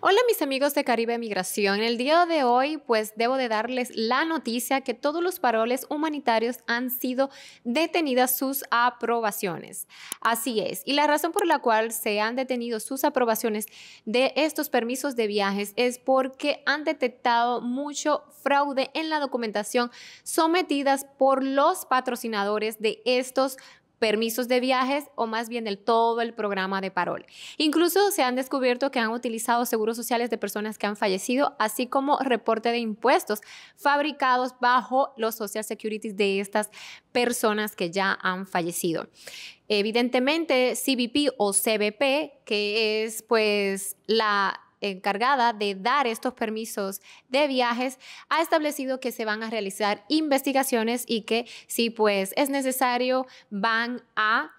Hola mis amigos de Caribe Migración, el día de hoy pues debo de darles la noticia que todos los paroles humanitarios han sido detenidas sus aprobaciones. Así es, y la razón por la cual se han detenido sus aprobaciones de estos permisos de viajes es porque han detectado mucho fraude en la documentación sometidas por los patrocinadores de estos permisos de viajes o más bien del todo el programa de parol. Incluso se han descubierto que han utilizado seguros sociales de personas que han fallecido, así como reporte de impuestos fabricados bajo los social securities de estas personas que ya han fallecido. Evidentemente, CBP o CBP, que es pues la encargada de dar estos permisos de viajes ha establecido que se van a realizar investigaciones y que si pues es necesario van a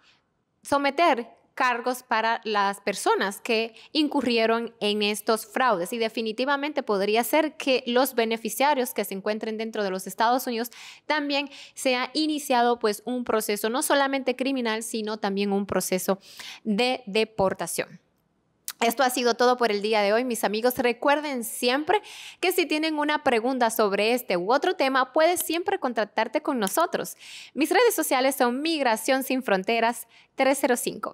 someter cargos para las personas que incurrieron en estos fraudes y definitivamente podría ser que los beneficiarios que se encuentren dentro de los Estados Unidos también se ha iniciado pues un proceso no solamente criminal sino también un proceso de deportación. Esto ha sido todo por el día de hoy, mis amigos. Recuerden siempre que si tienen una pregunta sobre este u otro tema, puedes siempre contactarte con nosotros. Mis redes sociales son Migración Sin Fronteras 305.